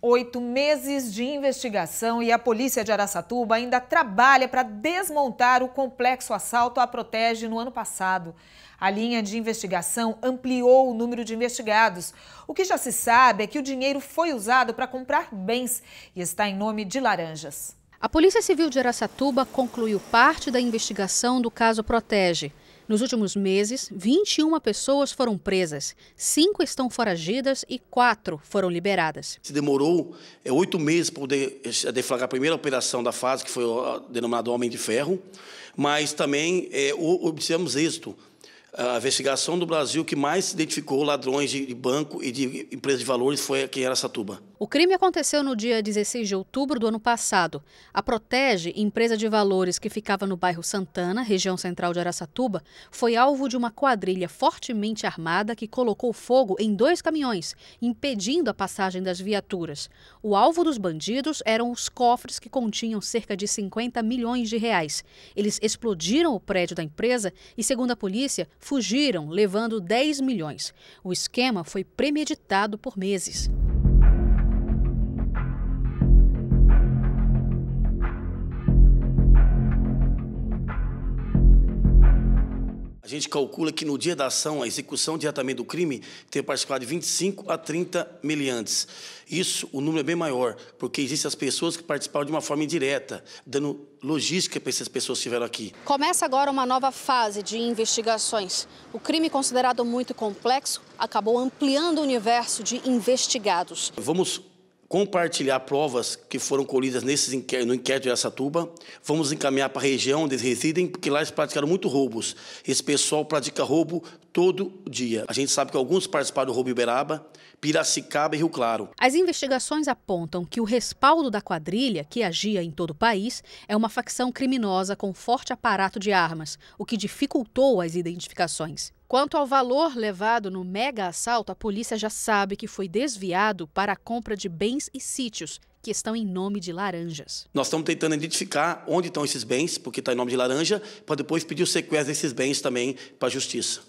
Oito meses de investigação e a polícia de Araçatuba ainda trabalha para desmontar o complexo assalto à Protege no ano passado. A linha de investigação ampliou o número de investigados. O que já se sabe é que o dinheiro foi usado para comprar bens e está em nome de laranjas. A Polícia Civil de Araçatuba concluiu parte da investigação do caso Protege. Nos últimos meses, 21 pessoas foram presas, cinco estão foragidas e quatro foram liberadas. Se demorou é, oito é, meses para poder eh, deflagrar a primeira operação da fase, que foi denominada Homem de Ferro, mas também é, obtivemos êxito a investigação do Brasil que mais identificou ladrões de banco e de empresas de valores foi aqui em Aracatuba. O crime aconteceu no dia 16 de outubro do ano passado. A Protege, empresa de valores que ficava no bairro Santana, região central de Aracatuba, foi alvo de uma quadrilha fortemente armada que colocou fogo em dois caminhões, impedindo a passagem das viaturas. O alvo dos bandidos eram os cofres que continham cerca de 50 milhões de reais. Eles explodiram o prédio da empresa e, segundo a polícia, fugiram levando 10 milhões. O esquema foi premeditado por meses. A gente calcula que no dia da ação, a execução diretamente do crime tenha participado de 25 a 30 meliantes. Isso, o número é bem maior, porque existem as pessoas que participaram de uma forma indireta, dando logística para essas pessoas que estiveram aqui. Começa agora uma nova fase de investigações. O crime considerado muito complexo acabou ampliando o universo de investigados. Vamos compartilhar provas que foram colhidas nesses no inquérito de Assatuba. Vamos encaminhar para a região onde eles residem, porque lá eles praticaram muito roubos. Esse pessoal pratica roubo todo dia. A gente sabe que alguns participaram do roubo Iberaba, Piracicaba e Rio Claro. As investigações apontam que o respaldo da quadrilha, que agia em todo o país, é uma facção criminosa com forte aparato de armas, o que dificultou as identificações. Quanto ao valor levado no mega assalto, a polícia já sabe que foi desviado para a compra de bens e sítios que estão em nome de laranjas. Nós estamos tentando identificar onde estão esses bens, porque está em nome de laranja, para depois pedir o sequestro desses bens também para a justiça.